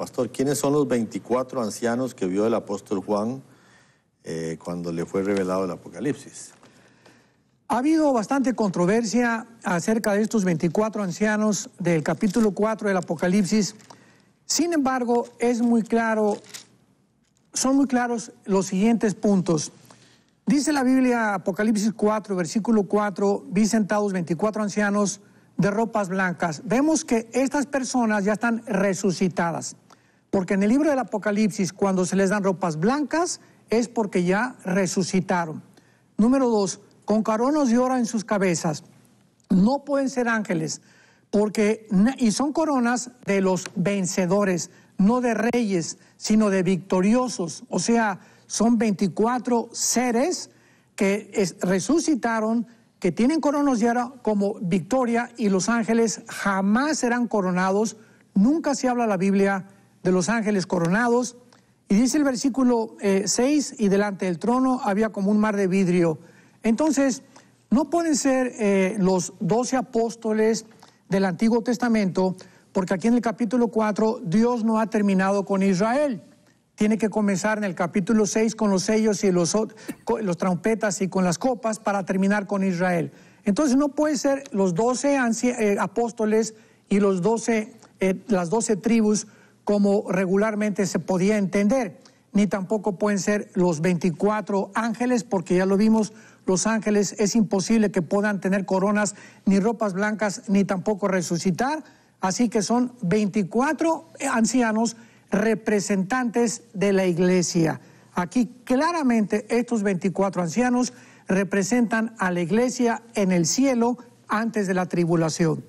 Pastor, ¿quiénes son los 24 ancianos que vio el apóstol Juan eh, cuando le fue revelado el Apocalipsis? Ha habido bastante controversia acerca de estos 24 ancianos del capítulo 4 del Apocalipsis. Sin embargo, es muy claro, son muy claros los siguientes puntos. Dice la Biblia, Apocalipsis 4, versículo 4, vi sentados 24 ancianos de ropas blancas. Vemos que estas personas ya están resucitadas. Porque en el libro del Apocalipsis, cuando se les dan ropas blancas, es porque ya resucitaron. Número dos, con coronas de oro en sus cabezas. No pueden ser ángeles, porque, y son coronas de los vencedores, no de reyes, sino de victoriosos. O sea, son 24 seres que resucitaron, que tienen coronas de oro como victoria, y los ángeles jamás serán coronados. Nunca se habla la Biblia de los ángeles coronados. Y dice el versículo 6, eh, y delante del trono había como un mar de vidrio. Entonces, no pueden ser eh, los doce apóstoles del Antiguo Testamento, porque aquí en el capítulo 4 Dios no ha terminado con Israel. Tiene que comenzar en el capítulo 6 con los sellos y los, los trompetas y con las copas para terminar con Israel. Entonces no puede ser los doce eh, apóstoles y los 12, las doce tribus como regularmente se podía entender, ni tampoco pueden ser los 24 ángeles, porque ya lo vimos, los ángeles es imposible que puedan tener coronas, ni ropas blancas, ni tampoco resucitar. Así que son 24 ancianos representantes de la iglesia. Aquí claramente estos 24 ancianos representan a la iglesia en el cielo antes de la tribulación.